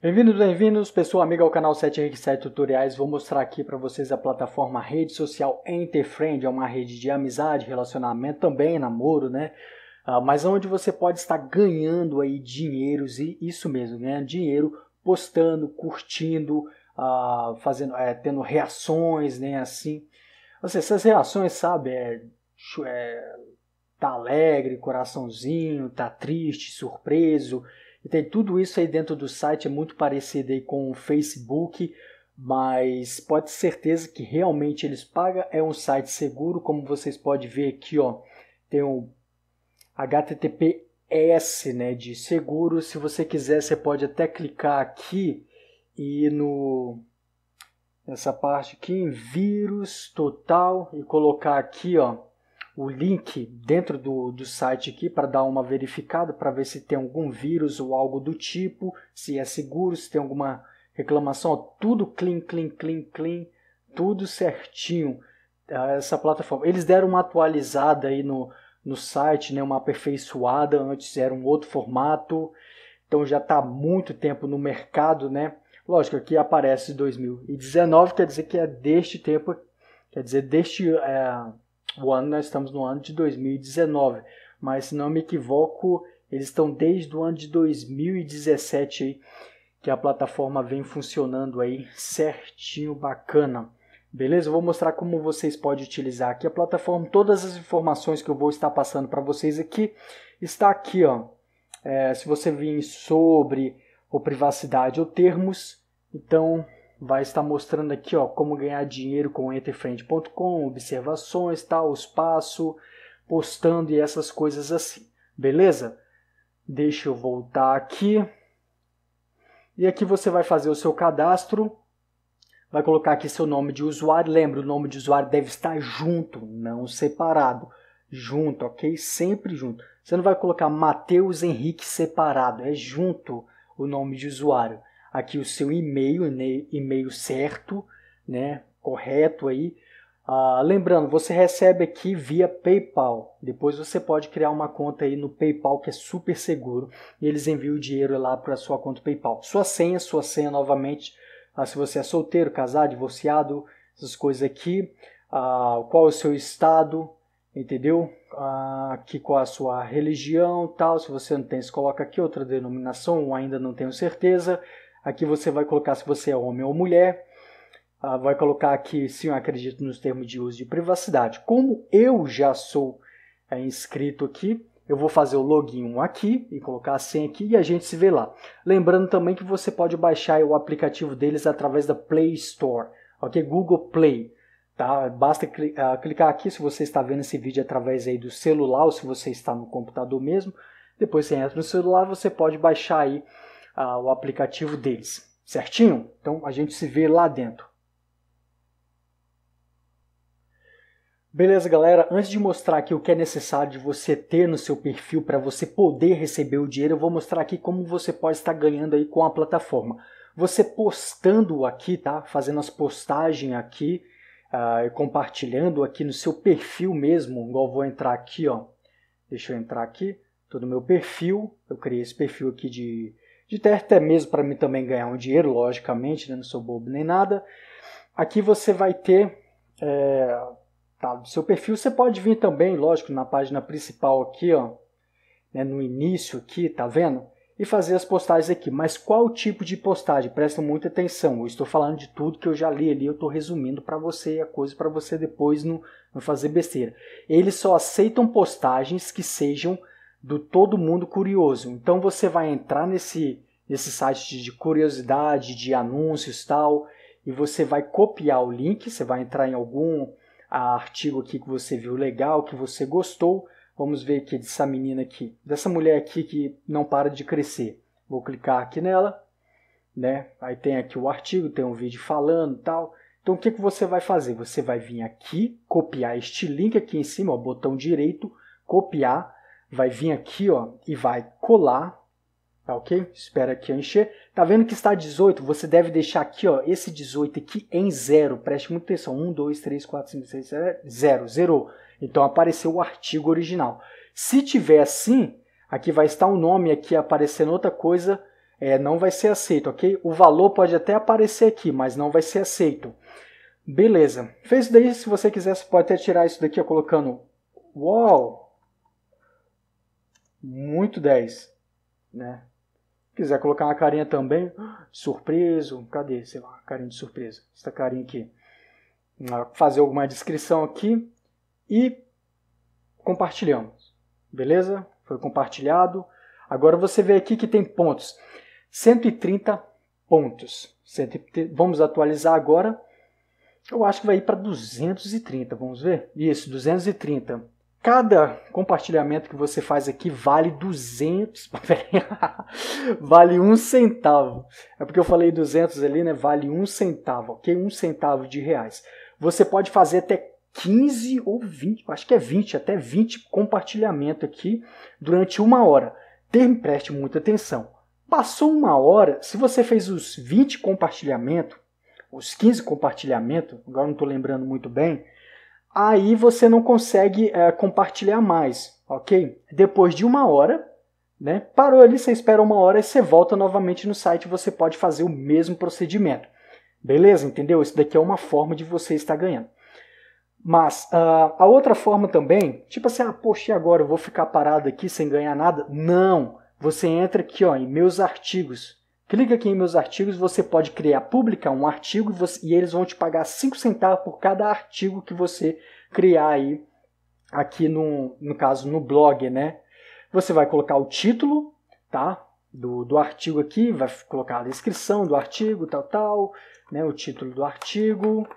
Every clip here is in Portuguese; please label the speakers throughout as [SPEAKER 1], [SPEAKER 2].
[SPEAKER 1] Bem-vindos, bem-vindos, pessoal amigo ao canal 7RX7 Tutoriais. Vou mostrar aqui para vocês a plataforma rede social Enterfriend, é uma rede de amizade, relacionamento, também namoro, né? Ah, mas onde você pode estar ganhando aí dinheiros e isso mesmo, ganhando né? dinheiro postando, curtindo, ah, fazendo, é, tendo reações, né? Assim, Você, essas reações, sabe, é, é, tá alegre, coraçãozinho, tá triste, surpreso, e tem tudo isso aí dentro do site, é muito parecido aí com o Facebook, mas pode ter certeza que realmente eles pagam. É um site seguro, como vocês podem ver aqui, ó, tem um HTTPS né, de seguro. Se você quiser, você pode até clicar aqui e no nessa parte aqui em vírus total e colocar aqui ó o link dentro do, do site aqui para dar uma verificada, para ver se tem algum vírus ou algo do tipo, se é seguro, se tem alguma reclamação. Tudo clean, clean, clean, clean, tudo certinho. Tá? Essa plataforma. Eles deram uma atualizada aí no, no site, né, uma aperfeiçoada, antes era um outro formato, então já está há muito tempo no mercado, né? Lógico, aqui aparece 2019, quer dizer que é deste tempo, quer dizer, deste. É, o ano nós estamos no ano de 2019, mas se não me equivoco, eles estão desde o ano de 2017 aí, que a plataforma vem funcionando aí certinho, bacana. Beleza? Eu vou mostrar como vocês podem utilizar aqui a plataforma. Todas as informações que eu vou estar passando para vocês aqui está aqui, ó. É, se você vir sobre ou privacidade ou termos, então vai estar mostrando aqui ó, como ganhar dinheiro com enterfriend.com, observações, tal, os postando e essas coisas assim, beleza? Deixa eu voltar aqui. E aqui você vai fazer o seu cadastro, vai colocar aqui seu nome de usuário. Lembra, o nome de usuário deve estar junto, não separado. Junto, ok? Sempre junto. Você não vai colocar Matheus Henrique separado, é junto o nome de usuário aqui o seu e-mail, e-mail certo, né, correto aí. Ah, lembrando, você recebe aqui via PayPal. Depois você pode criar uma conta aí no PayPal que é super seguro e eles enviam o dinheiro lá para sua conta PayPal. Sua senha, sua senha novamente. Ah, se você é solteiro, casado, divorciado, essas coisas aqui. Ah, qual é o seu estado, entendeu? Ah, que qual é a sua religião, tal. Se você não tem, se coloca aqui outra denominação, ou ainda não tenho certeza. Aqui você vai colocar se você é homem ou mulher. Ah, vai colocar aqui se eu acredito nos termos de uso de privacidade. Como eu já sou é, inscrito aqui, eu vou fazer o login aqui e colocar a senha aqui e a gente se vê lá. Lembrando também que você pode baixar o aplicativo deles através da Play Store, ok? Google Play. Tá? Basta ah, clicar aqui se você está vendo esse vídeo através aí do celular ou se você está no computador mesmo. Depois você entra no celular, você pode baixar aí ah, o aplicativo deles, certinho? Então a gente se vê lá dentro. Beleza, galera? Antes de mostrar aqui o que é necessário de você ter no seu perfil para você poder receber o dinheiro, eu vou mostrar aqui como você pode estar ganhando aí com a plataforma. Você postando aqui, tá? Fazendo as postagens aqui uh, e compartilhando aqui no seu perfil mesmo. Igual vou entrar aqui, ó. Deixa eu entrar aqui. Todo meu perfil. Eu criei esse perfil aqui de de ter até mesmo para mim também ganhar um dinheiro, logicamente, né? não sou bobo nem nada. Aqui você vai ter é, tá, do seu perfil, você pode vir também, lógico, na página principal aqui, ó, né, no início aqui, tá vendo? E fazer as postagens aqui. Mas qual tipo de postagem? Presta muita atenção. Eu estou falando de tudo que eu já li ali, eu estou resumindo para você a coisa para você depois não, não fazer besteira. Eles só aceitam postagens que sejam do todo mundo curioso. Então você vai entrar nesse nesse site de curiosidade, de anúncios tal, e você vai copiar o link, você vai entrar em algum ah, artigo aqui que você viu legal, que você gostou. Vamos ver aqui dessa menina aqui, dessa mulher aqui que não para de crescer. Vou clicar aqui nela, né? Aí tem aqui o artigo, tem um vídeo falando tal. Então o que, que você vai fazer? Você vai vir aqui, copiar este link aqui em cima, ó, botão direito, copiar, vai vir aqui ó, e vai colar Tá ok? Espera aqui encher. Tá vendo que está 18? Você deve deixar aqui, ó, esse 18 aqui em zero. Preste muita atenção. 1, 2, 3, 4, 5, 6, 7, 0. Zerou. Então apareceu o artigo original. Se tiver assim, aqui vai estar o um nome aqui aparecendo outra coisa, é, não vai ser aceito, ok? O valor pode até aparecer aqui, mas não vai ser aceito. Beleza. Fez isso daí, se você quiser, você pode até tirar isso daqui ó, colocando uau, muito 10, né? Quiser colocar uma carinha também, surpreso, cadê? Sei lá, carinha de surpresa. Esta carinha aqui. Fazer alguma descrição aqui e compartilhamos. Beleza? Foi compartilhado. Agora você vê aqui que tem pontos. 130 pontos. Vamos atualizar agora. Eu acho que vai ir para 230, vamos ver? Isso, 230. Cada compartilhamento que você faz aqui vale 200, vale um centavo. É porque eu falei 200 ali, né? Vale um centavo, ok? Um centavo de reais. Você pode fazer até 15 ou 20, acho que é 20, até 20 compartilhamento aqui durante uma hora. Ter, preste muita atenção. Passou uma hora, se você fez os 20 compartilhamento, os 15 compartilhamento, agora não estou lembrando muito bem, aí você não consegue é, compartilhar mais, ok? Depois de uma hora, né? Parou ali, você espera uma hora e você volta novamente no site, você pode fazer o mesmo procedimento. Beleza? Entendeu? Isso daqui é uma forma de você estar ganhando. Mas uh, a outra forma também, tipo assim, ah, poxa, e agora eu vou ficar parado aqui sem ganhar nada? Não! Você entra aqui ó, em meus artigos. Clica aqui em meus artigos, você pode criar, publicar um artigo você, e eles vão te pagar 5 centavos por cada artigo que você criar aí, aqui no, no caso no blog, né? Você vai colocar o título, tá? Do, do artigo aqui, vai colocar a descrição do artigo, tal, tal, né? O título do artigo,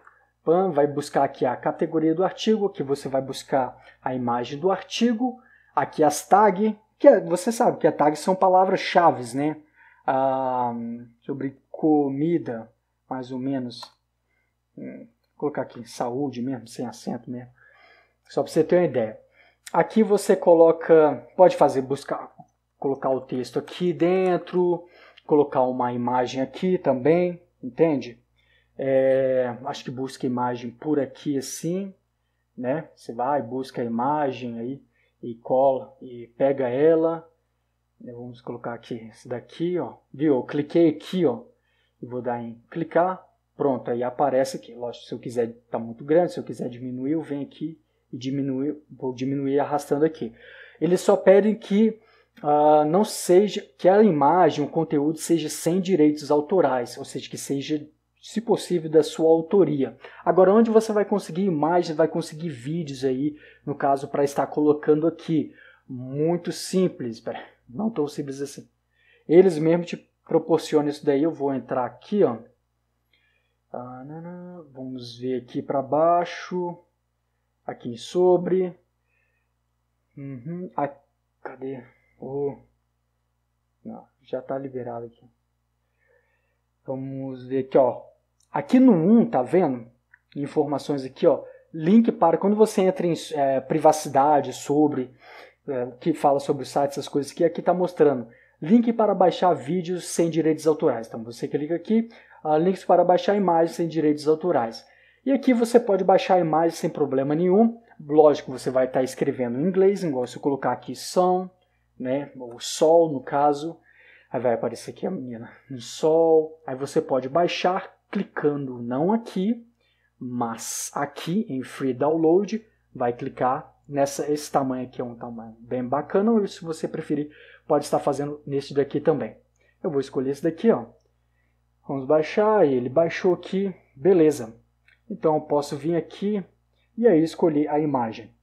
[SPEAKER 1] pan, vai buscar aqui a categoria do artigo, que você vai buscar a imagem do artigo, aqui as tags, que é, você sabe que as tags são palavras-chave, né? ah, sobre comida, mais ou menos. Hum, vou colocar aqui saúde mesmo, sem acento mesmo. Só para você ter uma ideia. Aqui você coloca, pode fazer buscar, colocar o texto aqui dentro, colocar uma imagem aqui também, entende? É, acho que busca imagem por aqui assim, né? Você vai, busca a imagem aí e cola e pega ela né, vamos colocar aqui esse daqui, ó. Viu? Eu cliquei aqui, ó. E vou dar em clicar. Pronto, aí aparece aqui. Lógico, se eu quiser tá muito grande, se eu quiser diminuir, eu venho aqui e diminuir, vou diminuir arrastando aqui. Eles só pedem que uh, não seja que a imagem, o conteúdo seja sem direitos autorais, ou seja, que seja se possível, da sua autoria. Agora, onde você vai conseguir imagens, vai conseguir vídeos aí, no caso, para estar colocando aqui? Muito simples. peraí. Não tão simples assim. Eles mesmo te proporcionam isso daí. Eu vou entrar aqui, ó. Vamos ver aqui para baixo. Aqui em sobre. Uhum. cadê? Oh. Não, já está liberado aqui. Vamos ver aqui, ó. Aqui no 1, tá vendo? Informações aqui, ó. Link para quando você entra em é, privacidade, sobre, é, que fala sobre os sites, essas coisas que aqui está mostrando. Link para baixar vídeos sem direitos autorais. Então você clica aqui, uh, links para baixar imagens sem direitos autorais. E aqui você pode baixar imagens sem problema nenhum. Lógico, você vai estar tá escrevendo em inglês, igual se eu colocar aqui som, né, ou sol no caso. Aí vai aparecer aqui a menina no um sol. Aí você pode baixar clicando não aqui, mas aqui em Free Download, vai clicar Nessa, esse tamanho aqui é um tamanho bem bacana, ou se você preferir, pode estar fazendo neste daqui também. Eu vou escolher esse daqui, ó. Vamos baixar, ele baixou aqui, beleza. Então eu posso vir aqui e aí escolher a imagem.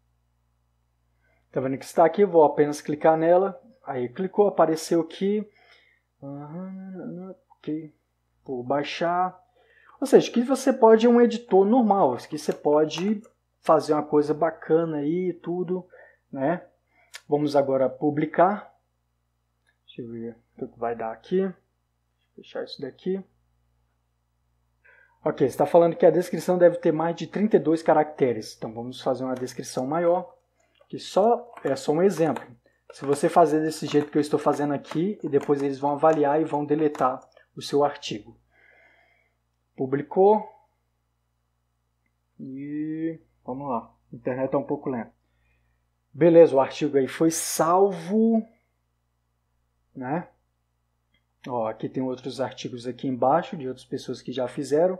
[SPEAKER 1] Tá vendo que está aqui, vou apenas clicar nela. Aí clicou, apareceu aqui. Uhum, ok, vou baixar. Ou seja, que você pode um editor normal, que você pode fazer uma coisa bacana aí e tudo, né? Vamos agora publicar. Deixa eu ver o que vai dar aqui. Deixa eu fechar isso daqui. Ok, está falando que a descrição deve ter mais de 32 caracteres. Então vamos fazer uma descrição maior, que só é só um exemplo. Se você fazer desse jeito que eu estou fazendo aqui, e depois eles vão avaliar e vão deletar o seu artigo. Publicou. E Vamos lá. A internet tá um pouco lenta. Beleza, o artigo aí foi salvo, né? Ó, aqui tem outros artigos aqui embaixo de outras pessoas que já fizeram.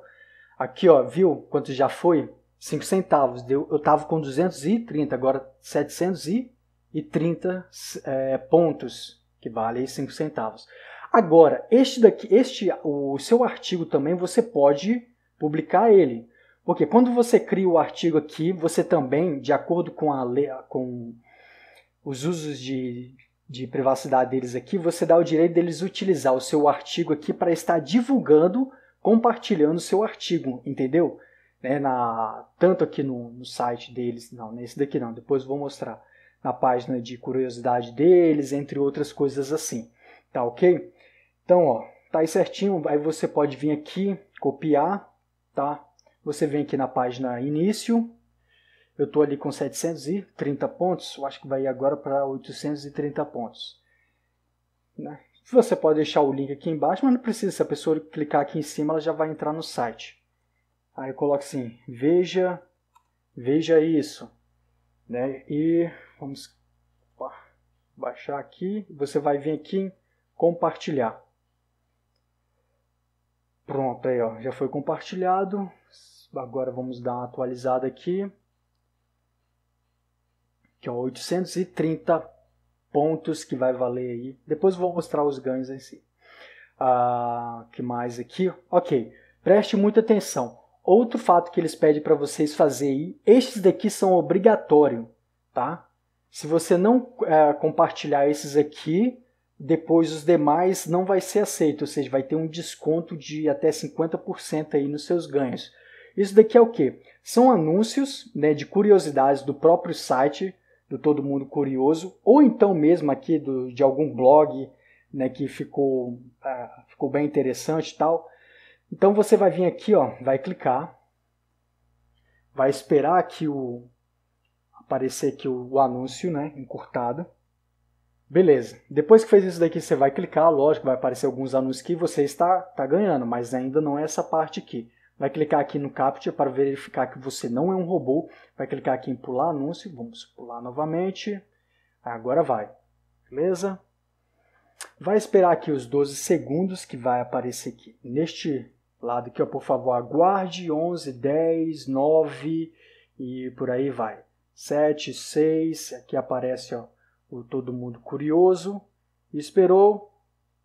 [SPEAKER 1] Aqui, ó, viu quanto já foi? 5 centavos. Deu, eu tava com 230, agora 730 é, pontos, que vale aí 5 centavos. Agora, este daqui, este, o seu artigo também você pode publicar ele. Porque quando você cria o artigo aqui, você também, de acordo com, a, com os usos de, de privacidade deles aqui, você dá o direito deles utilizar o seu artigo aqui para estar divulgando, compartilhando o seu artigo, entendeu? Né, na, tanto aqui no, no site deles, não, nesse daqui não, depois vou mostrar na página de curiosidade deles, entre outras coisas assim, tá ok? Então, ó, tá aí certinho, aí você pode vir aqui, copiar, tá? Você vem aqui na página início, eu estou ali com 730 pontos, eu acho que vai ir agora para 830 pontos. Né? Você pode deixar o link aqui embaixo, mas não precisa, se a pessoa clicar aqui em cima, ela já vai entrar no site. Aí eu coloco assim, veja, veja isso. Né? E vamos baixar aqui, você vai vir aqui em compartilhar. Pronto, aí ó, já foi compartilhado agora vamos dar uma atualizada aqui. Que é 830 pontos que vai valer aí. Depois vou mostrar os ganhos em si. Ah, que mais aqui? Ok, preste muita atenção. Outro fato que eles pedem para vocês fazer aí, estes daqui são obrigatórios, tá? Se você não é, compartilhar esses aqui, depois os demais não vai ser aceito, ou seja, vai ter um desconto de até 50% aí nos seus ganhos. Isso daqui é o quê? São anúncios né, de curiosidades do próprio site, do Todo Mundo Curioso, ou então mesmo aqui do, de algum blog né, que ficou, ah, ficou bem interessante e tal. Então você vai vir aqui, ó, vai clicar, vai esperar que o aparecer aqui o, o anúncio, né, encurtado. Beleza. Depois que fez isso daqui, você vai clicar, lógico, vai aparecer alguns anúncios que você está tá ganhando, mas ainda não é essa parte aqui. Vai clicar aqui no CAPTCHA para verificar que você não é um robô. Vai clicar aqui em pular anúncio. Vamos pular novamente. Agora vai. Beleza? Vai esperar aqui os 12 segundos que vai aparecer aqui neste lado aqui, ó, por favor, aguarde 11, 10, 9 e por aí vai. 7, 6, aqui aparece ó, o todo mundo curioso. Esperou,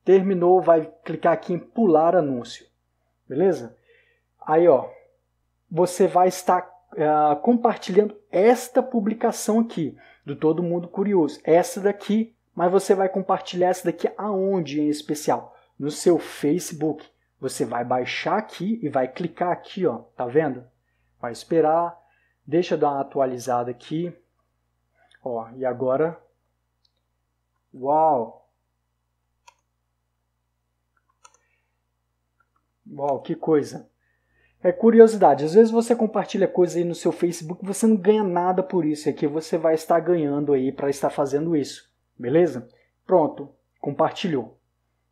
[SPEAKER 1] terminou, vai clicar aqui em pular anúncio. Beleza? Aí, ó, você vai estar uh, compartilhando esta publicação aqui, do Todo Mundo Curioso. Essa daqui, mas você vai compartilhar essa daqui aonde em especial? No seu Facebook. Você vai baixar aqui e vai clicar aqui, ó, tá vendo? Vai esperar, deixa eu dar uma atualizada aqui. Ó, e agora Uau! Uau, que coisa! É curiosidade. Às vezes você compartilha coisa aí no seu Facebook, você não ganha nada por isso. É que você vai estar ganhando aí para estar fazendo isso. Beleza? Pronto, compartilhou,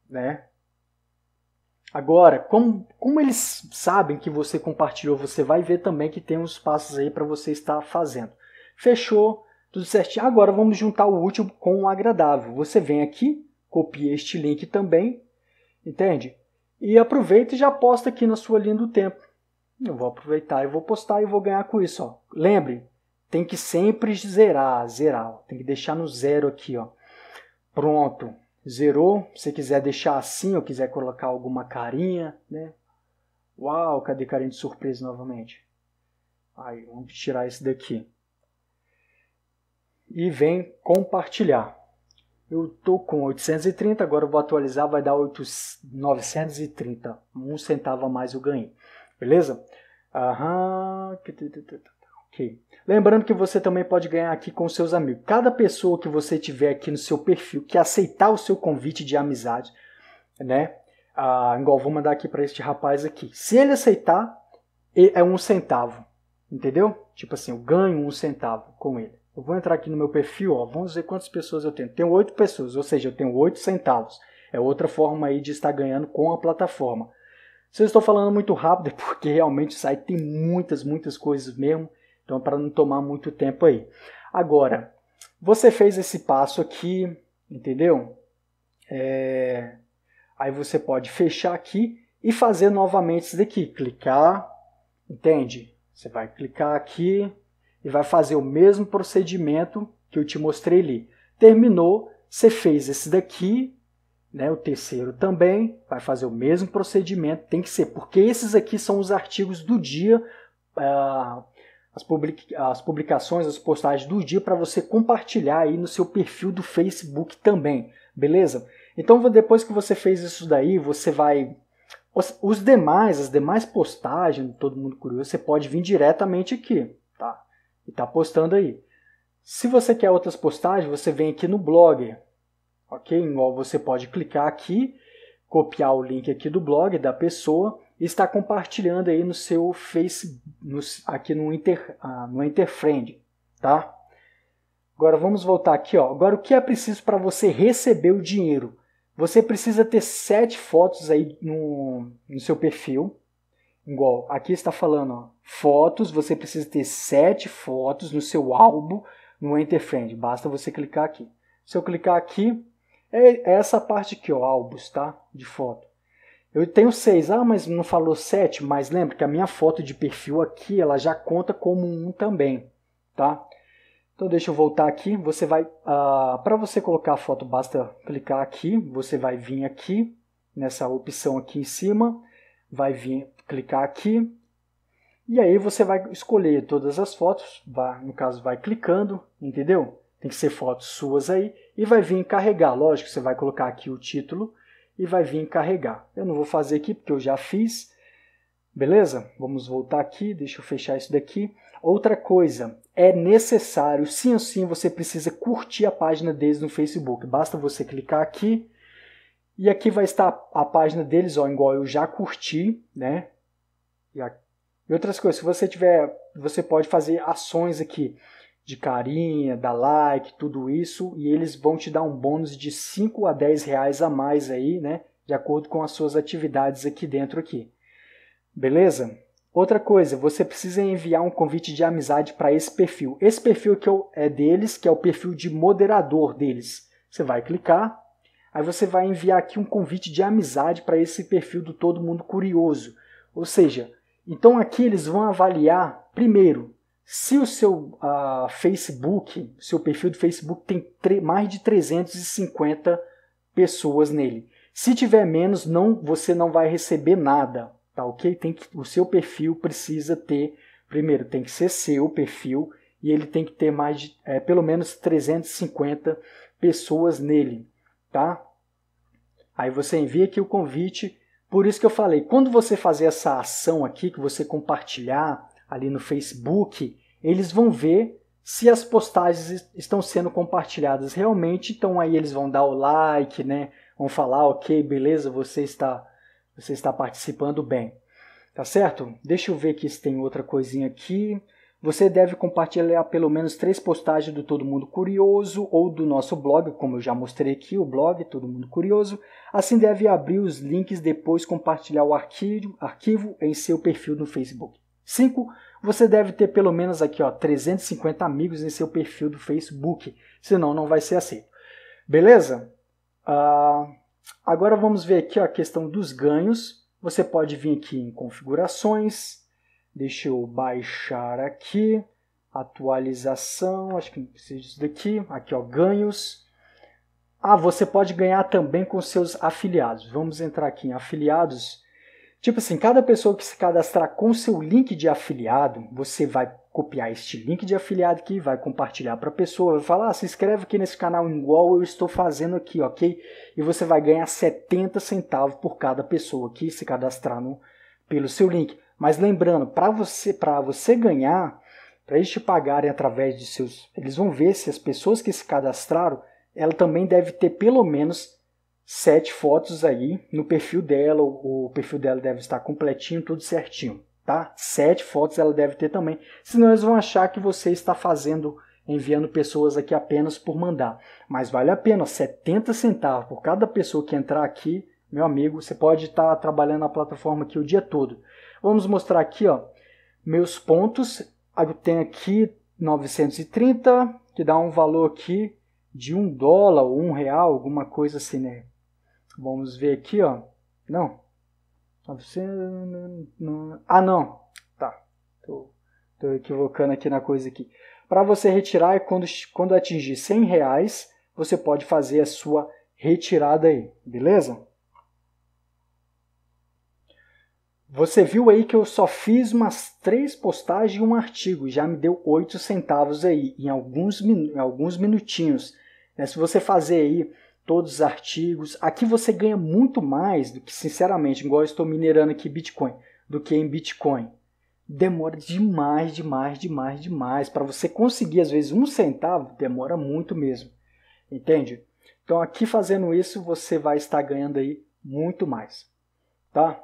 [SPEAKER 1] né? Agora, como, como eles sabem que você compartilhou, você vai ver também que tem uns passos aí para você estar fazendo. Fechou, tudo certinho. Agora vamos juntar o útil com o agradável. Você vem aqui, copia este link também, entende? E aproveita e já posta aqui na sua linha do tempo eu vou aproveitar e vou postar e vou ganhar com isso. Ó. Lembre, tem que sempre zerar, zerar. Ó. Tem que deixar no zero aqui. Ó. Pronto, zerou. Se quiser deixar assim ou quiser colocar alguma carinha, né? Uau, cadê carinha de surpresa novamente? Aí, vamos tirar esse daqui. E vem compartilhar. Eu tô com 830, agora eu vou atualizar, vai dar 8, 930. Um centavo a mais eu ganhei. Beleza? Aham. Ok. Lembrando que você também pode ganhar aqui com seus amigos. Cada pessoa que você tiver aqui no seu perfil que aceitar o seu convite de amizade, né? Ah, igual vou mandar aqui para este rapaz aqui. Se ele aceitar, é um centavo. Entendeu? Tipo assim, eu ganho um centavo com ele. Eu vou entrar aqui no meu perfil, ó, vamos ver quantas pessoas eu tenho. Tenho oito pessoas, ou seja, eu tenho oito centavos. É outra forma aí de estar ganhando com a plataforma. Se eu estou falando muito rápido é porque realmente sai tem muitas, muitas coisas mesmo. Então, para não tomar muito tempo aí. Agora, você fez esse passo aqui, entendeu? É... Aí você pode fechar aqui e fazer novamente isso daqui. Clicar, entende? Você vai clicar aqui e vai fazer o mesmo procedimento que eu te mostrei ali. Terminou, você fez esse daqui, né, o terceiro também vai fazer o mesmo procedimento, tem que ser, porque esses aqui são os artigos do dia, uh, as, public, as publicações, as postagens do dia para você compartilhar aí no seu perfil do Facebook também, beleza? Então depois que você fez isso daí, você vai os, os demais, as demais postagens, todo mundo curioso, você pode vir diretamente aqui, tá? E tá postando aí. Se você quer outras postagens, você vem aqui no Blogger ok? Igual você pode clicar aqui, copiar o link aqui do blog da pessoa e estar compartilhando aí no seu Face, no, aqui no, inter, ah, no Interfriend, tá? Agora vamos voltar aqui, ó. Agora o que é preciso para você receber o dinheiro? Você precisa ter sete fotos aí no, no seu perfil, igual aqui está falando ó, fotos, você precisa ter sete fotos no seu álbum no Enter Friend. Basta você clicar aqui. Se eu clicar aqui, é, é essa parte aqui, ó, álbuns, tá? De foto. Eu tenho seis, ah, mas não falou sete, mas lembra que a minha foto de perfil aqui, ela já conta como um também, tá? Então deixa eu voltar aqui, você vai, ah, para você colocar a foto basta clicar aqui, você vai vir aqui, nessa opção aqui em cima, vai vir clicar aqui, e aí você vai escolher todas as fotos, vai, no caso vai clicando, entendeu? Tem que ser fotos suas aí e vai vir carregar. Lógico, você vai colocar aqui o título e vai vir carregar. Eu não vou fazer aqui porque eu já fiz. Beleza? Vamos voltar aqui, deixa eu fechar isso daqui. Outra coisa, é necessário, sim ou sim, você precisa curtir a página deles no Facebook. Basta você clicar aqui e aqui vai estar a página deles, ó, igual eu já curti, né? E, outras coisas, se você tiver, você pode fazer ações aqui de carinha, dá like, tudo isso, e eles vão te dar um bônus de 5 a 10 reais a mais aí, né? De acordo com as suas atividades aqui dentro aqui. Beleza? Outra coisa, você precisa enviar um convite de amizade para esse perfil. Esse perfil que é deles, que é o perfil de moderador deles. Você vai clicar, aí você vai enviar aqui um convite de amizade para esse perfil do Todo Mundo Curioso. Ou seja, então aqui eles vão avaliar primeiro se o seu uh, Facebook, seu perfil do Facebook tem mais de 350 pessoas nele. Se tiver menos, não, você não vai receber nada, tá ok? Tem que, o seu perfil precisa ter, primeiro, tem que ser seu perfil e ele tem que ter mais de, é, pelo menos 350 pessoas nele, tá? Aí você envia aqui o convite. Por isso que eu falei, quando você fazer essa ação aqui, que você compartilhar, ali no Facebook, eles vão ver se as postagens estão sendo compartilhadas realmente. Então aí eles vão dar o like, né? Vão falar, ok, beleza, você está, você está participando bem. Tá certo? Deixa eu ver aqui se tem outra coisinha aqui. Você deve compartilhar pelo menos três postagens do Todo Mundo Curioso ou do nosso blog, como eu já mostrei aqui, o blog Todo Mundo Curioso. Assim deve abrir os links depois compartilhar o arquivo, arquivo em seu perfil no Facebook. 5. Você deve ter pelo menos aqui ó, 350 amigos em seu perfil do Facebook, senão não vai ser aceito. Beleza? Uh, agora vamos ver aqui ó, a questão dos ganhos. Você pode vir aqui em configurações, deixa eu baixar aqui, atualização, acho que não precisa disso daqui, aqui ó, ganhos. Ah, você pode ganhar também com seus afiliados. Vamos entrar aqui em afiliados Tipo assim, cada pessoa que se cadastrar com seu link de afiliado, você vai copiar este link de afiliado aqui, vai compartilhar para a pessoa, vai falar, ah, se inscreve aqui nesse canal igual eu estou fazendo aqui, ok? E você vai ganhar 70 centavos por cada pessoa que se cadastrar no, pelo seu link. Mas lembrando, para você, você ganhar, para eles te pagarem através de seus... Eles vão ver se as pessoas que se cadastraram, ela também deve ter pelo menos sete fotos aí no perfil dela. O, perfil dela deve estar completinho, tudo certinho, tá? Sete fotos ela deve ter também. Senão eles vão achar que você está fazendo, enviando pessoas aqui apenas por mandar. Mas vale a pena, 70 centavos por cada pessoa que entrar aqui, meu amigo. Você pode estar trabalhando na plataforma aqui o dia todo. Vamos mostrar aqui, ó, meus pontos. Eu tenho aqui 930, que dá um valor aqui de um dólar ou um real, alguma coisa assim, né? Vamos ver aqui, ó. Não. Ah, não. Tá. Tô, tô equivocando aqui na coisa aqui. Para você retirar, quando, quando atingir 100 reais, você pode fazer a sua retirada aí, beleza? Você viu aí que eu só fiz umas três postagens e um artigo, já me deu 8 centavos aí, em alguns, em alguns minutinhos. É, se você fazer aí todos os artigos. Aqui você ganha muito mais do que, sinceramente, igual eu estou minerando aqui Bitcoin, do que em Bitcoin. Demora demais, demais, demais, demais. Para você conseguir, às vezes, um centavo, demora muito mesmo. Entende? Então, aqui fazendo isso, você vai estar ganhando aí muito mais. Tá?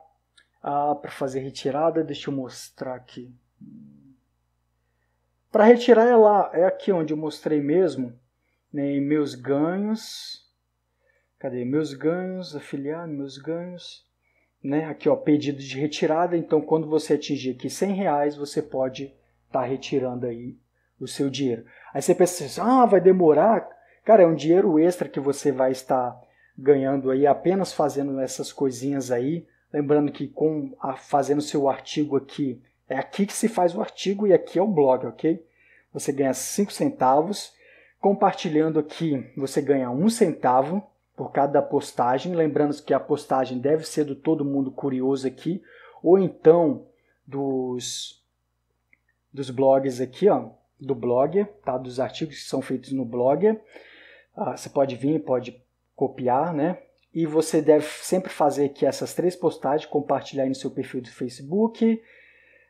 [SPEAKER 1] Ah, Para fazer retirada, deixa eu mostrar aqui. Para retirar é lá, é aqui onde eu mostrei mesmo, né, meus ganhos Cadê? Meus ganhos, afiliar, meus ganhos. Né? Aqui, ó, pedido de retirada. Então, quando você atingir aqui cem reais, você pode estar tá retirando aí o seu dinheiro. Aí você pensa assim, ah, vai demorar. Cara, é um dinheiro extra que você vai estar ganhando aí apenas fazendo essas coisinhas aí. Lembrando que com a, fazendo seu artigo aqui, é aqui que se faz o artigo e aqui é o blog, ok? Você ganha cinco centavos. Compartilhando aqui, você ganha um centavo por cada postagem. Lembrando que a postagem deve ser do Todo Mundo Curioso aqui, ou então dos, dos blogs aqui, ó, do blog, tá? dos artigos que são feitos no blog, Ah, você pode vir, pode copiar, né? E você deve sempre fazer aqui essas três postagens, compartilhar no seu perfil do Facebook.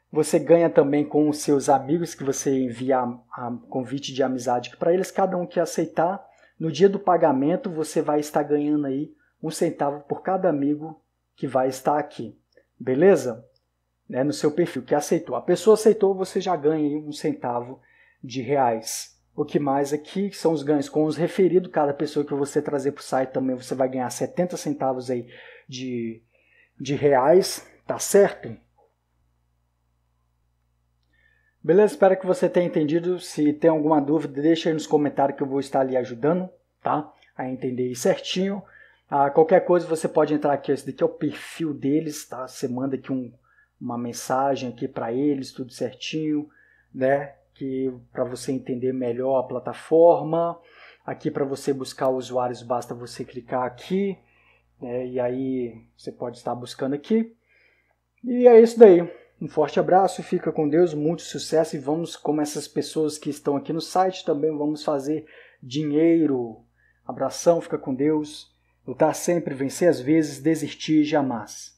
[SPEAKER 1] Você ganha também com os seus amigos que você envia a convite de amizade para eles. Cada um que aceitar no dia do pagamento, você vai estar ganhando aí um centavo por cada amigo que vai estar aqui, beleza? Né, no seu perfil, que aceitou. A pessoa aceitou, você já ganha aí um centavo de reais. O que mais aqui são os ganhos com os referidos. Cada pessoa que você trazer para o site também você vai ganhar 70 centavos aí de, de reais, tá certo? Beleza? Espero que você tenha entendido. Se tem alguma dúvida, deixa aí nos comentários que eu vou estar ali ajudando, tá? A entender certinho. Ah, qualquer coisa você pode entrar aqui, esse daqui é o perfil deles, tá? Você manda aqui um, uma mensagem aqui para eles, tudo certinho, né? Que para você entender melhor a plataforma. Aqui para você buscar usuários basta você clicar aqui, né? E aí você pode estar buscando aqui. E é isso daí. Um forte abraço, fica com Deus, muito sucesso e vamos, como essas pessoas que estão aqui no site, também vamos fazer dinheiro. Abração, fica com Deus. Lutar sempre, vencer às vezes, desistir jamais.